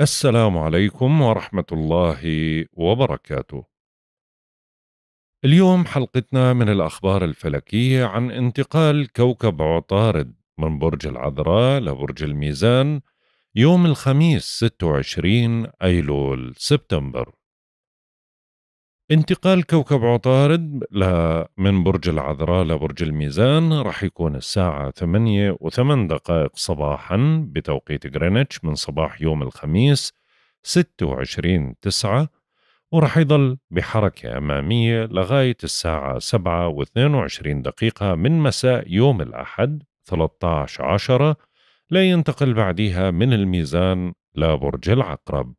السلام عليكم ورحمة الله وبركاته. اليوم حلقتنا من الأخبار الفلكية عن انتقال كوكب عطارد من برج العذراء لبرج الميزان يوم الخميس 26 أيلول سبتمبر. انتقال كوكب عطارد من برج العذراء لبرج الميزان راح يكون الساعة 8 و دقائق صباحا بتوقيت غرينتش من صباح يوم الخميس 26 تسعة وراح يظل بحركة أمامية لغاية الساعة 7 و وعشرين دقيقة من مساء يوم الأحد 13 عشرة لا ينتقل بعدها من الميزان لبرج العقرب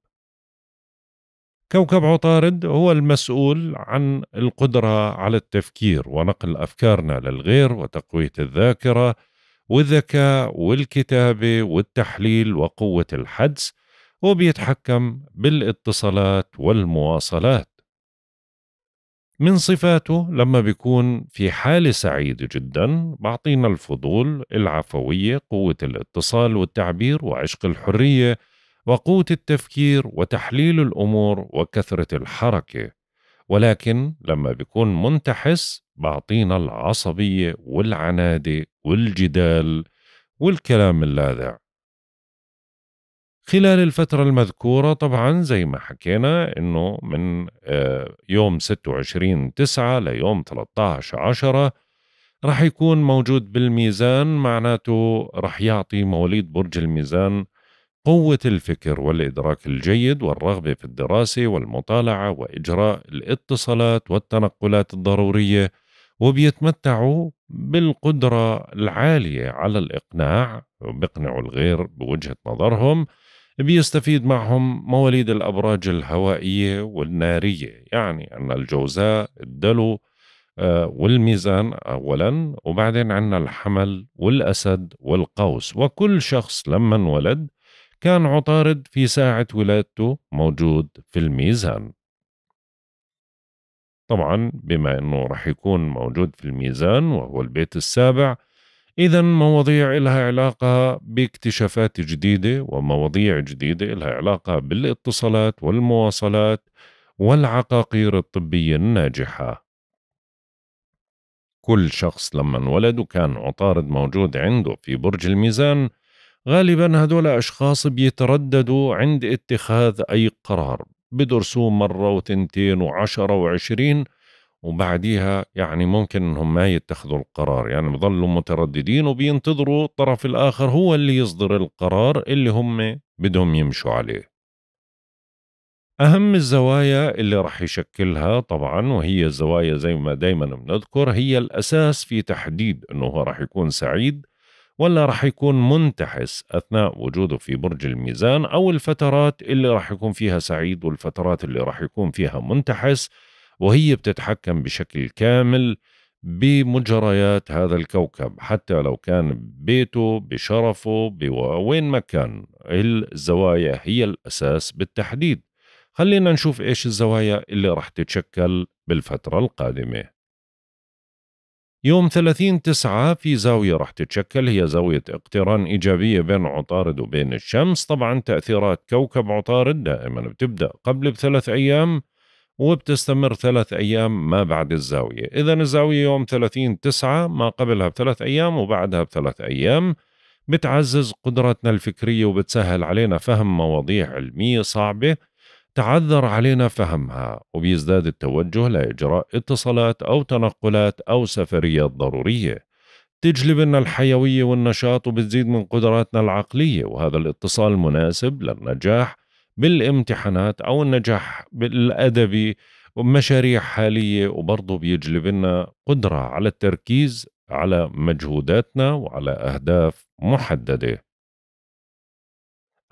كوكب عطارد هو المسؤول عن القدرة على التفكير ونقل أفكارنا للغير وتقوية الذاكرة والذكاء والكتابة والتحليل وقوة الحدس وبيتحكم بالاتصالات والمواصلات من صفاته لما بيكون في حالة سعيدة جدا بعطينا الفضول العفوية قوة الاتصال والتعبير وعشق الحرية وقوت التفكير وتحليل الأمور وكثرة الحركة ولكن لما بيكون منتحس بعطينا العصبية والعنادة والجدال والكلام اللاذع خلال الفترة المذكورة طبعا زي ما حكينا انه من آه، يوم 26 9 ليوم 13 10 رح يكون موجود بالميزان معناته رح يعطي مواليد برج الميزان قوة الفكر والإدراك الجيد والرغبة في الدراسة والمطالعة وإجراء الاتصالات والتنقلات الضرورية وبيتمتعوا بالقدرة العالية على الإقناع وبيقنعوا الغير بوجهة نظرهم بيستفيد معهم مواليد الأبراج الهوائية والنارية يعني أن الجوزاء الدلو آه، والميزان أولا وبعدين عندنا الحمل والأسد والقوس وكل شخص لما انولد كان عطارد في ساعة ولادته موجود في الميزان طبعا بما أنه رح يكون موجود في الميزان وهو البيت السابع إذا مواضيع إلها علاقة باكتشافات جديدة ومواضيع جديدة إلها علاقة بالاتصالات والمواصلات والعقاقير الطبية الناجحة كل شخص لما انولد وكان عطارد موجود عنده في برج الميزان غالبا هدول أشخاص بيترددوا عند اتخاذ أي قرار بدرسوه مرة وتنتين وعشرة وعشرين وبعديها يعني ممكن انهم ما يتخذوا القرار يعني بظلوا مترددين وبينتظروا الطرف الاخر هو اللي يصدر القرار اللي هم بدهم يمشوا عليه اهم الزوايا اللي رح يشكلها طبعا وهي الزوايا زي ما دايما بنذكر هي الاساس في تحديد انه هو رح يكون سعيد ولا رح يكون منتحس أثناء وجوده في برج الميزان أو الفترات اللي رح يكون فيها سعيد والفترات اللي رح يكون فيها منتحس وهي بتتحكم بشكل كامل بمجريات هذا الكوكب حتى لو كان بيته بشرفه بوين ما كان الزوايا هي الأساس بالتحديد خلينا نشوف إيش الزوايا اللي رح تتشكل بالفترة القادمة يوم 30 تسعة في زاوية راح تتشكل هي زاوية اقتران إيجابية بين عطارد وبين الشمس طبعا تأثيرات كوكب عطارد دائما بتبدأ قبل بثلاث أيام وبتستمر ثلاث أيام ما بعد الزاوية إذا الزاوية يوم 30 تسعة ما قبلها بثلاث أيام وبعدها بثلاث أيام بتعزز قدرتنا الفكرية وبتسهل علينا فهم مواضيع علمية صعبة تعذر علينا فهمها وبيزداد التوجه لإجراء اتصالات أو تنقلات أو سفريات ضرورية تجلب لنا الحيوية والنشاط وبتزيد من قدراتنا العقلية وهذا الاتصال مناسب للنجاح بالامتحانات أو النجاح بالأدبي ومشاريع حالية وبرضه بيجلب لنا قدرة على التركيز على مجهوداتنا وعلى أهداف محددة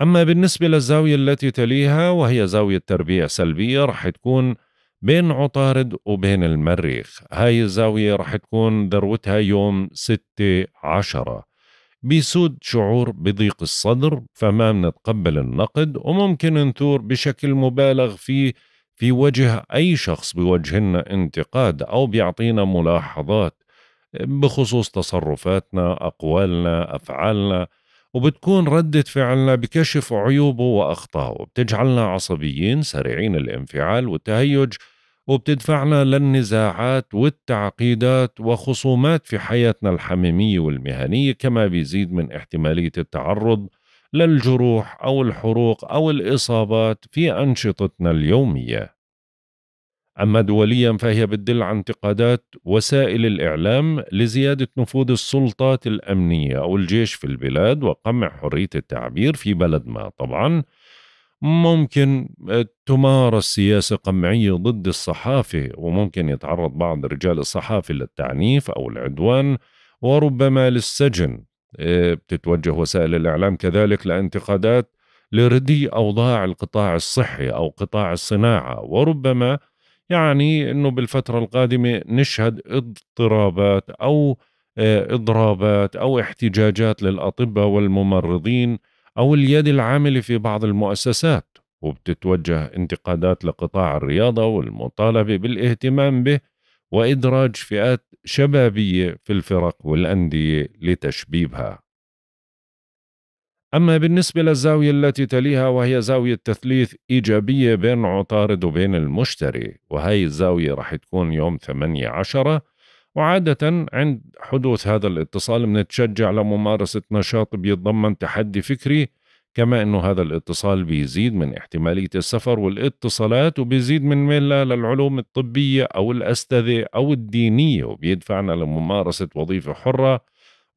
أما بالنسبة للزاوية التي تليها وهي زاوية تربيع سلبية رح تكون بين عطارد وبين المريخ هاي الزاوية رح تكون ذروتها يوم ستة عشرة بيسود شعور بضيق الصدر فما منتقبل النقد وممكن نثور بشكل مبالغ فيه في وجه أي شخص بوجهنا انتقاد أو بيعطينا ملاحظات بخصوص تصرفاتنا أقوالنا أفعالنا وبتكون ردة فعلنا بكشف عيوبه وأخطائه بتجعلنا عصبيين سريعين الانفعال والتهيج وبتدفعنا للنزاعات والتعقيدات وخصومات في حياتنا الحميمية والمهنية كما بيزيد من احتمالية التعرض للجروح أو الحروق أو الإصابات في أنشطتنا اليومية أما دوليا فهي بتدل عن انتقادات وسائل الإعلام لزيادة نفوذ السلطات الأمنية أو الجيش في البلاد وقمع حرية التعبير في بلد ما طبعا ممكن آه، تمارس سياسة قمعية ضد الصحافة وممكن يتعرض بعض رجال الصحافة للتعنيف أو العدوان وربما للسجن آه، بتتوجه وسائل الإعلام كذلك لانتقادات لردي أوضاع القطاع الصحي أو قطاع الصناعة وربما يعني انه بالفتره القادمه نشهد اضطرابات او آه، اضرابات او احتجاجات للاطباء والممرضين او اليد العامله في بعض المؤسسات وبتتوجه انتقادات لقطاع الرياضه والمطالبه بالاهتمام به وادراج فئات شبابيه في الفرق والانديه لتشبيبها أما بالنسبة للزاوية التي تليها وهي زاوية تثليث إيجابية بين عطارد وبين المشتري وهي الزاوية راح تكون يوم 8 عشرة وعادة عند حدوث هذا الاتصال بنتشجع لممارسة نشاط بيتضمن تحدي فكري كما أنه هذا الاتصال بيزيد من احتمالية السفر والاتصالات وبيزيد من ميلنا للعلوم الطبية أو الأستاذة أو الدينية وبيدفعنا لممارسة وظيفة حرة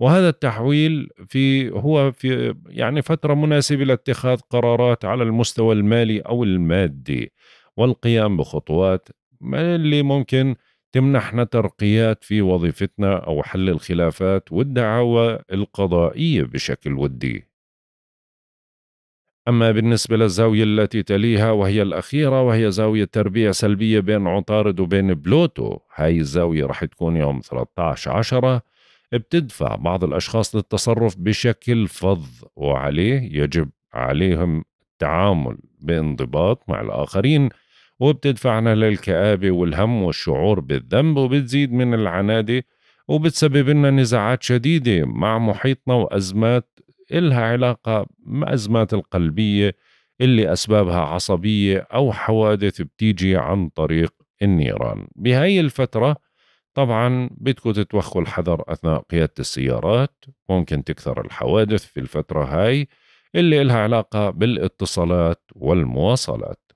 وهذا التحويل في هو في يعني فتره مناسبه لاتخاذ قرارات على المستوى المالي او المادي والقيام بخطوات اللي ممكن تمنحنا ترقيات في وظيفتنا او حل الخلافات والدعاوى القضائيه بشكل ودي. أما بالنسبة للزاوية التي تليها وهي الأخيرة وهي زاوية تربيه سلبية بين عطارد وبين بلوتو هاي الزاوية رح تكون يوم 13 عشرة بتدفع بعض الأشخاص للتصرف بشكل فظ وعليه يجب عليهم التعامل بانضباط مع الآخرين وبتدفعنا للكآبة والهم والشعور بالذنب وبتزيد من العنادة وبتسبب لنا نزاعات شديدة مع محيطنا وأزمات إلها علاقة بأزمات القلبية اللي أسبابها عصبية أو حوادث بتيجي عن طريق النيران بهاي الفترة طبعا بدكم تتوخوا الحذر أثناء قيادة السيارات ممكن تكثر الحوادث في الفترة هاي اللي إلها علاقة بالاتصالات والمواصلات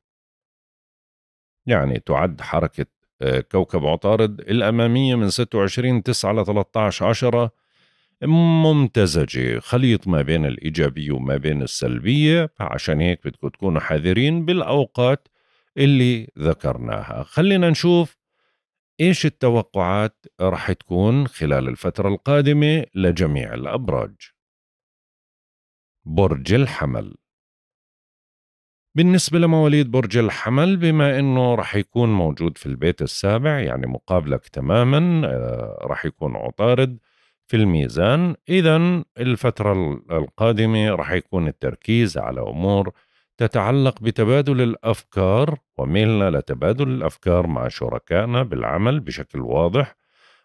يعني تعد حركة آه، كوكب عطارد الأمامية من 26 9 ل 13 10 ممتزجة خليط ما بين الإيجابية وما بين السلبية عشان هيك بدكم تكونوا حذرين بالأوقات اللي ذكرناها خلينا نشوف ايش التوقعات راح تكون خلال الفترة القادمة لجميع الأبراج؟ برج الحمل بالنسبة لمواليد برج الحمل بما انه رح يكون موجود في البيت السابع يعني مقابلك تماما آه، رح يكون عطارد في الميزان اذا الفترة القادمة رح يكون التركيز على امور تتعلق بتبادل الأفكار وميلنا لتبادل الأفكار مع شركائنا بالعمل بشكل واضح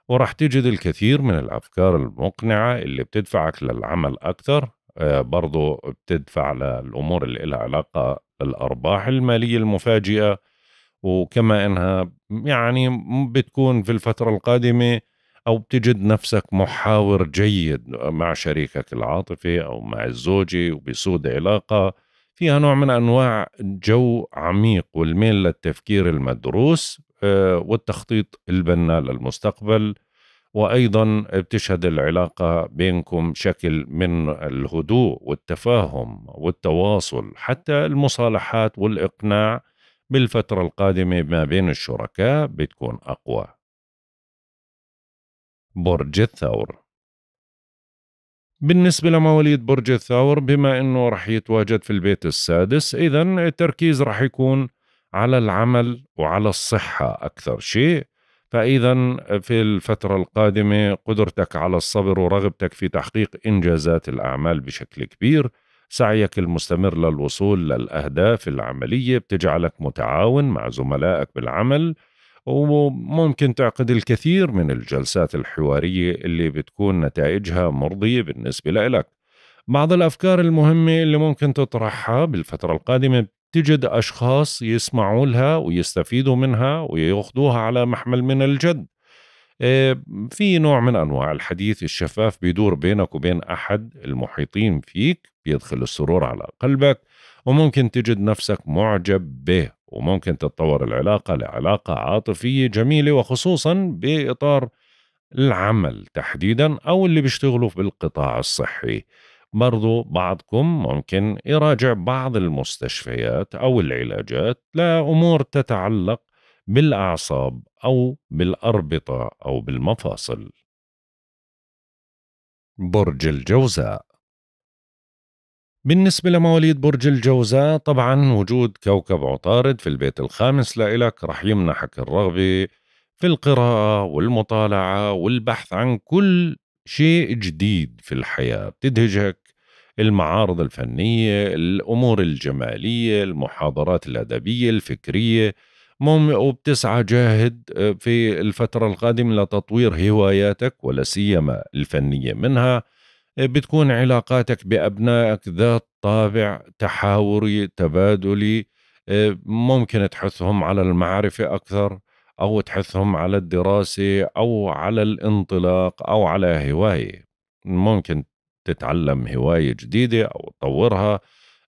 وراح تجد الكثير من الأفكار المقنعة اللي بتدفعك للعمل أكثر آه، برضو بتدفع للأمور اللي لها علاقة بالأرباح المالية المفاجئة وكما إنها يعني بتكون في الفترة القادمة أو بتجد نفسك محاور جيد مع شريكك العاطفي أو مع الزوجة وبسود علاقة فيها نوع من انواع جو عميق والميل للتفكير المدروس آه، والتخطيط البناء للمستقبل وايضا بتشهد العلاقه بينكم شكل من الهدوء والتفاهم والتواصل حتى المصالحات والاقناع بالفتره القادمه ما بين الشركاء بتكون اقوى برج الثور بالنسبة لمواليد برج الثور بما أنه رح يتواجد في البيت السادس إذا التركيز رح يكون على العمل وعلى الصحة أكثر شيء فإذا في الفترة القادمة قدرتك على الصبر ورغبتك في تحقيق إنجازات الأعمال بشكل كبير سعيك المستمر للوصول للأهداف العملية بتجعلك متعاون مع زملائك بالعمل وممكن تعقد الكثير من الجلسات الحوارية اللي بتكون نتائجها مرضية بالنسبة لك بعض الأفكار المهمة اللي ممكن تطرحها بالفترة القادمة تجد أشخاص يسمعوا لها ويستفيدوا منها ويأخذوها على محمل من الجد آه، في نوع من أنواع الحديث الشفاف بيدور بينك وبين أحد المحيطين فيك بيدخل السرور على قلبك وممكن تجد نفسك معجب به وممكن تتطور العلاقة لعلاقة عاطفية جميلة وخصوصا بإطار العمل تحديدا أو اللي بيشتغلوا بالقطاع الصحي برضو بعضكم ممكن يراجع بعض المستشفيات أو العلاجات لأمور تتعلق بالأعصاب أو بالأربطة أو بالمفاصل برج الجوزاء بالنسبة لمواليد برج الجوزاء طبعا وجود كوكب عطارد في البيت الخامس لإلك رح يمنحك الرغبة في القراءة والمطالعة والبحث عن كل شيء جديد في الحياة بتدهجك المعارض الفنية الأمور الجمالية المحاضرات الأدبية الفكرية وبتسعى جاهد آه، في الفترة القادمة لتطوير هواياتك ولا سيما الفنية منها بتكون علاقاتك بأبنائك ذات طابع تحاوري تبادلي آه، ممكن تحثهم على المعرفة أكثر أو تحثهم على الدراسة أو على الانطلاق أو على هواية ممكن تتعلم هواية جديدة أو تطورها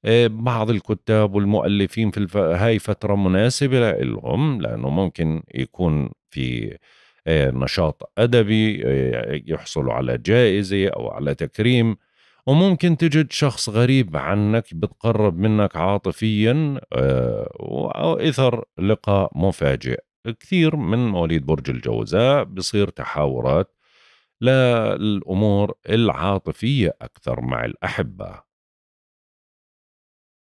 آه، بعض الكتاب والمؤلفين في الف... هاي فترة مناسبة لهم لأنه ممكن يكون في آه، نشاط أدبي آه، يحصلوا على جائزة أو على تكريم وممكن تجد شخص غريب عنك بتقرب منك عاطفيا آه، إثر لقاء مفاجئ كثير من مواليد برج الجوزاء بصير تحاورات للأمور العاطفية أكثر مع الأحبة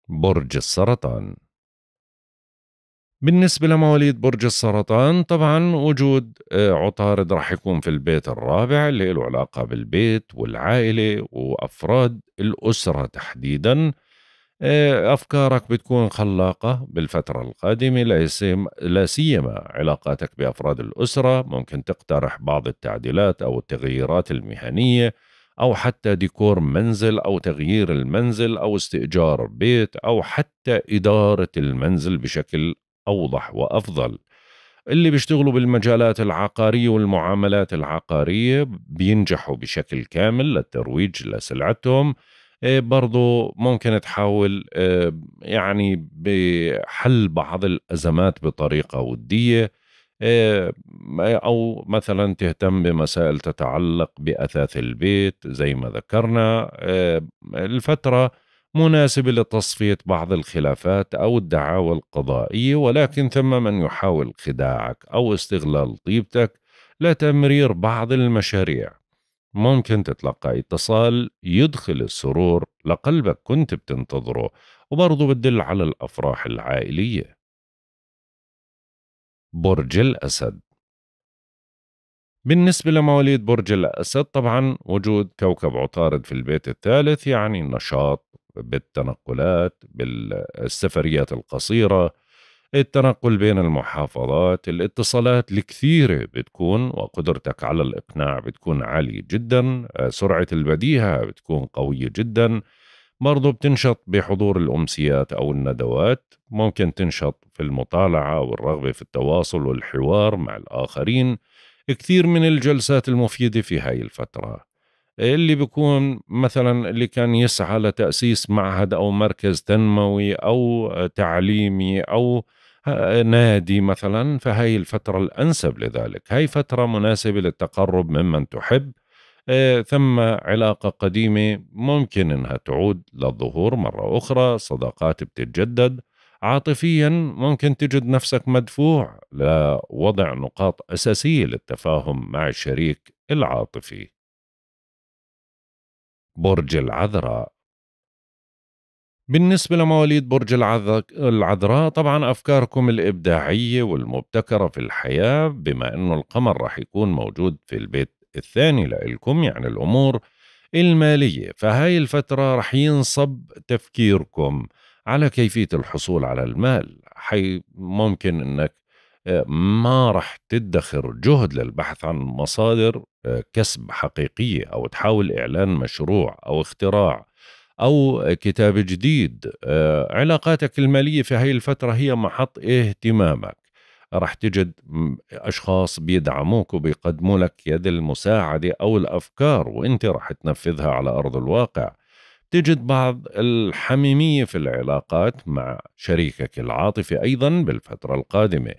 برج السرطان بالنسبة لمواليد برج السرطان طبعا وجود آه، عطارد راح يكون في البيت الرابع اللي له علاقة بالبيت والعائلة وأفراد الأسرة تحديدا آه، أفكارك بتكون خلاقة بالفترة القادمة لا سيما علاقاتك بأفراد الأسرة ممكن تقترح بعض التعديلات أو التغييرات المهنية أو حتى ديكور منزل أو تغيير المنزل أو استئجار بيت أو حتى إدارة المنزل بشكل أوضح وأفضل اللي بيشتغلوا بالمجالات العقارية والمعاملات العقارية بينجحوا بشكل كامل للترويج لسلعتهم آه، برضو ممكن تحاول آه، يعني بحل بعض الأزمات بطريقة ودية آه، أو مثلا تهتم بمسائل تتعلق بأثاث البيت زي ما ذكرنا الفترة مناسب لتصفية بعض الخلافات أو الدعاوى القضائية ولكن ثم من يحاول خداعك أو استغلال طيبتك لتمرير بعض المشاريع ممكن تتلقى اتصال يدخل السرور لقلبك كنت بتنتظره وبرضه بتدل على الأفراح العائلية برج الأسد بالنسبة لمواليد برج الأسد طبعا وجود كوكب عطارد في البيت الثالث يعني نشاط بالتنقلات بالسفريات القصيره التنقل بين المحافظات الاتصالات الكثيرة بتكون وقدرتك على الإقناع بتكون عالية جدا آه، سرعة البديهة بتكون قوية جدا برضو بتنشط بحضور الأمسيات أو الندوات ممكن تنشط في المطالعة والرغبة في التواصل والحوار مع الآخرين كثير من الجلسات المفيدة في هاي الفترة اللي بيكون مثلا اللي كان يسعى لتأسيس معهد أو مركز تنموي أو تعليمي أو نادي مثلا فهي الفترة الأنسب لذلك هي فترة مناسبة للتقرب ممن تحب آه، ثم علاقة قديمة ممكن أنها تعود للظهور مرة أخرى صداقات بتتجدد عاطفيا ممكن تجد نفسك مدفوع لوضع نقاط أساسية للتفاهم مع الشريك العاطفي برج العذراء بالنسبة لمواليد برج العذراء طبعا أفكاركم الإبداعية والمبتكرة في الحياة بما أنه القمر راح يكون موجود في البيت الثاني لإلكم يعني الأمور المالية فهاي الفترة راح ينصب تفكيركم على كيفية الحصول على المال حي ممكن أنك آه، ما رح تدخر جهد للبحث عن مصادر آه، كسب حقيقية أو تحاول إعلان مشروع أو اختراع أو كتاب جديد آه، علاقاتك المالية في هاي الفترة هي محط اهتمامك رح تجد أشخاص بيدعموك وبيقدموا لك يد المساعدة أو الأفكار وإنت رح تنفذها على أرض الواقع تجد بعض الحميمية في العلاقات مع شريكك العاطفي أيضا بالفترة القادمة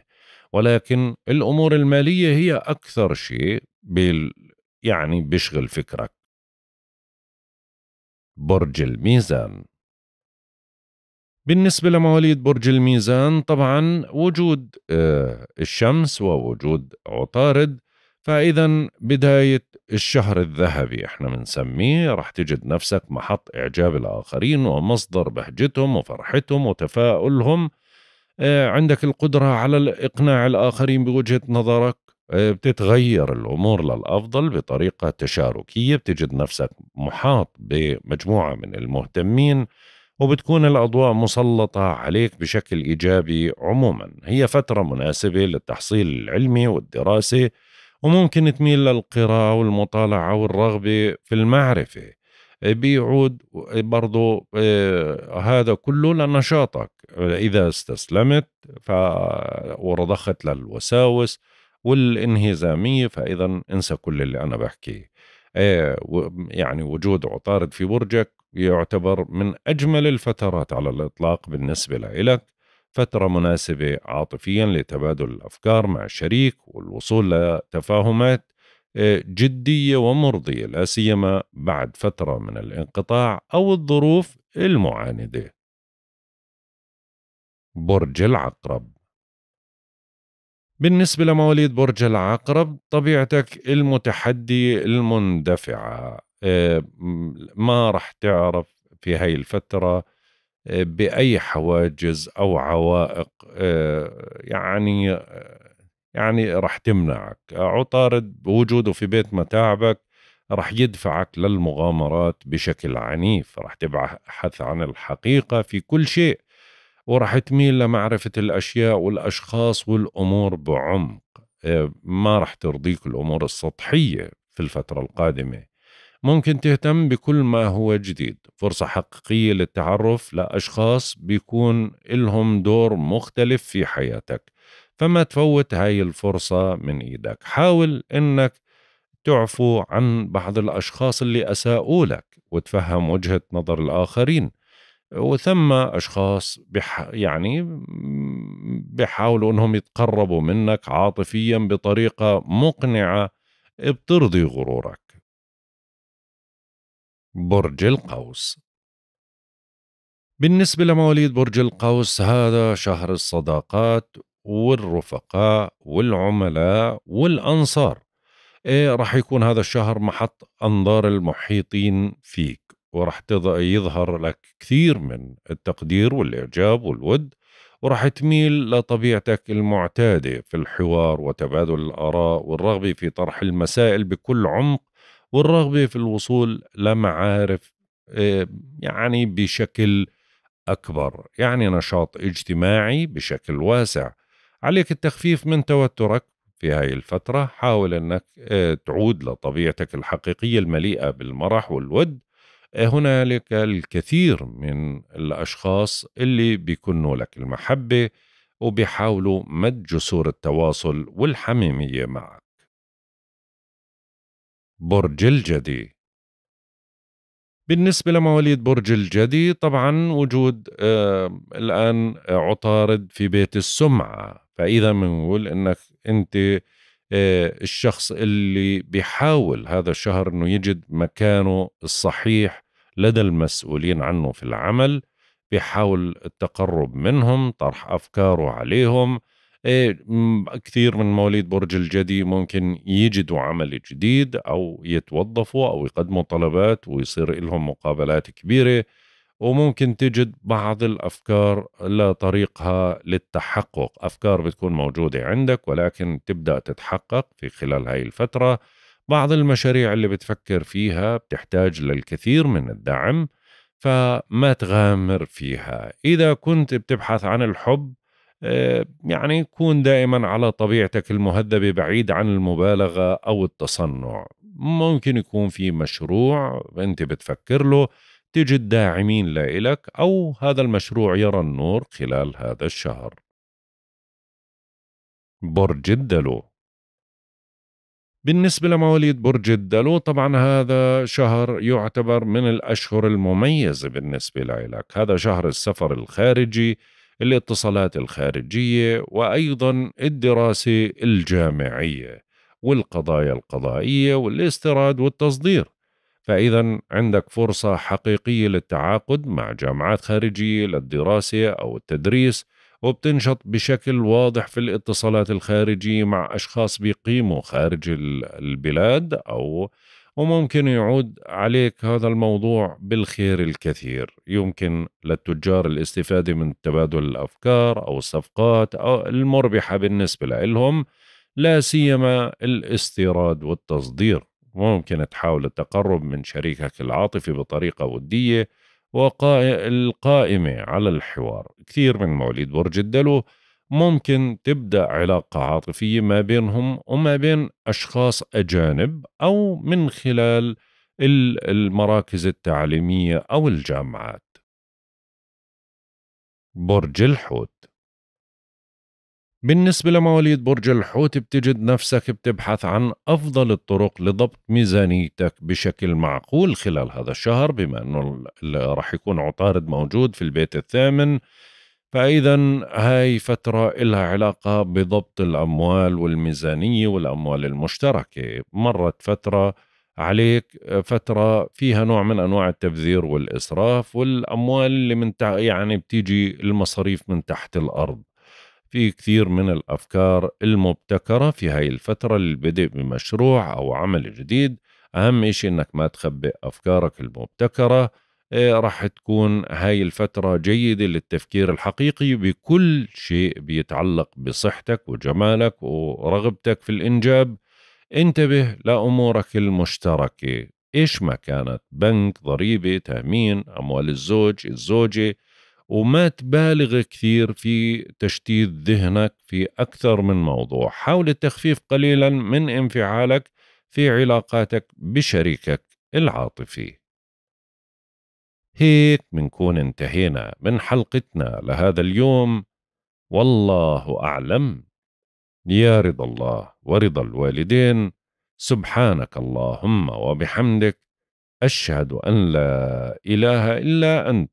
ولكن الامور الماليه هي اكثر شيء بال يعني بيشغل فكرك برج الميزان بالنسبة لمواليد برج الميزان طبعا وجود آه، الشمس ووجود عطارد فإذا بداية الشهر الذهبي احنا بنسميه رح تجد نفسك محط إعجاب الآخرين ومصدر بهجتهم وفرحتهم وتفاؤلهم آه، عندك القدرة على إقناع الآخرين بوجهة نظرك آه، بتتغير الأمور للأفضل بطريقة تشاركية بتجد نفسك محاط بمجموعة من المهتمين وبتكون الأضواء مسلطة عليك بشكل إيجابي عموما هي فترة مناسبة للتحصيل العلمي والدراسة وممكن تميل للقراءة والمطالعة والرغبة في المعرفة بيعود برضو آه، هذا كله لنشاطك إذا استسلمت ف... ورضخت للوساوس والانهزامية فإذا انسى كل اللي أنا بحكيه آه، يعني وجود عطارد في برجك يعتبر من أجمل الفترات على الإطلاق بالنسبة لإلك فترة مناسبة عاطفيا لتبادل الأفكار مع الشريك والوصول لتفاهمات جديه ومرضيه لا سيما بعد فتره من الانقطاع او الظروف المعانده. برج العقرب بالنسبة لمواليد برج العقرب طبيعتك المتحدية المندفعة آه، ما رح تعرف في هاي الفترة آه، بأي حواجز أو عوائق آه، يعني يعني رح تمنعك عطارد وجوده في بيت متاعبك رح يدفعك للمغامرات بشكل عنيف رح تبحث عن الحقيقة في كل شيء ورح تميل لمعرفة الأشياء والأشخاص والأمور بعمق آه، ما رح ترضيك الأمور السطحية في الفترة القادمة ممكن تهتم بكل ما هو جديد فرصة حقيقية للتعرف لأشخاص بيكون لهم دور مختلف في حياتك فما تفوت هاي الفرصة من إيدك حاول إنك تعفو عن بعض الأشخاص اللي أساءوا لك وتفهم وجهة نظر الآخرين وثم أشخاص بح يعني بحاولوا أنهم يتقربوا منك عاطفيا بطريقة مقنعة بترضي غرورك برج القوس بالنسبة لمواليد برج القوس هذا شهر الصداقات والرفقاء والعملاء والأنصار إيه رح يكون هذا الشهر محط أنظار المحيطين فيك ورح يظهر لك كثير من التقدير والإعجاب والود ورح تميل لطبيعتك المعتادة في الحوار وتبادل الآراء والرغبة في طرح المسائل بكل عمق والرغبة في الوصول لمعارف إيه، يعني بشكل أكبر يعني نشاط اجتماعي بشكل واسع عليك التخفيف من توترك في هاي الفترة حاول أنك آه، تعود لطبيعتك الحقيقية المليئة بالمرح والود آه، هنالك الكثير من الأشخاص اللي بيكنوا لك المحبة وبيحاولوا مد جسور التواصل والحميمية معك برج الجدي بالنسبة لمواليد برج الجدي طبعا وجود آه الآن عطارد في بيت السمعة فاذا بنقول انك انت آه، الشخص اللي بيحاول هذا الشهر انه يجد مكانه الصحيح لدى المسؤولين عنه في العمل بيحاول التقرب منهم طرح افكاره عليهم آه، كثير من مواليد برج الجدي ممكن يجدوا عمل جديد او يتوظفوا او يقدموا طلبات ويصير لهم مقابلات كبيره وممكن تجد بعض الافكار لطريقها للتحقق افكار بتكون موجوده عندك ولكن تبدا تتحقق في خلال هاي الفتره بعض المشاريع اللي بتفكر فيها بتحتاج للكثير من الدعم فما تغامر فيها اذا كنت بتبحث عن الحب آه، يعني كون دائما على طبيعتك المهذبه بعيد عن المبالغه او التصنع ممكن يكون في مشروع انت بتفكر له تجد داعمين لإلك أو هذا المشروع يرى النور خلال هذا الشهر برج الدلو بالنسبة لمواليد برج الدلو طبعا هذا شهر يعتبر من الأشهر المميزة بالنسبة لك هذا شهر السفر الخارجي الاتصالات الخارجية وأيضا الدراسة الجامعية والقضايا القضائية والاستيراد والتصدير فإذا عندك فرصة حقيقية للتعاقد مع جامعات خارجية للدراسة أو التدريس وبتنشط بشكل واضح في الاتصالات الخارجية مع أشخاص بيقيموا خارج البلاد أو وممكن يعود عليك هذا الموضوع بالخير الكثير يمكن للتجار الاستفادة من تبادل الأفكار أو الصفقات أو المربحة بالنسبة لهم لا سيما الاستيراد والتصدير ممكن تحاول التقرب من شريكك العاطفي بطريقة ودية والقائمة على الحوار كثير من مواليد برج الدلو ممكن تبدأ علاقة عاطفية ما بينهم وما بين أشخاص أجانب أو من خلال المراكز التعليمية أو الجامعات برج الحوت بالنسبة لمواليد برج الحوت بتجد نفسك بتبحث عن أفضل الطرق لضبط ميزانيتك بشكل معقول خلال هذا الشهر بما أنه راح يكون عطارد موجود في البيت الثامن فإذا هاي فترة إلها علاقة بضبط الأموال والميزانية والأموال المشتركة مرت فترة عليك فترة فيها نوع من أنواع التبذير والإسراف والأموال اللي من تع... يعني بتيجي المصاريف من تحت الأرض في كثير من الأفكار المبتكرة في هاي الفترة للبدء بمشروع أو عمل جديد أهم إشي إنك ما تخبئ أفكارك المبتكرة آه، راح تكون هاي الفترة جيدة للتفكير الحقيقي بكل شيء بيتعلق بصحتك وجمالك ورغبتك في الإنجاب انتبه لأمورك المشتركة إيش ما كانت بنك ضريبة تأمين أموال الزوج الزوجة وما تبالغ كثير في تشتيت ذهنك في أكثر من موضوع حاول التخفيف قليلا من انفعالك في علاقاتك بشريكك العاطفي هيك منكون انتهينا من حلقتنا لهذا اليوم والله أعلم يا رضا الله ورضا الوالدين سبحانك اللهم وبحمدك أشهد أن لا إله إلا أنت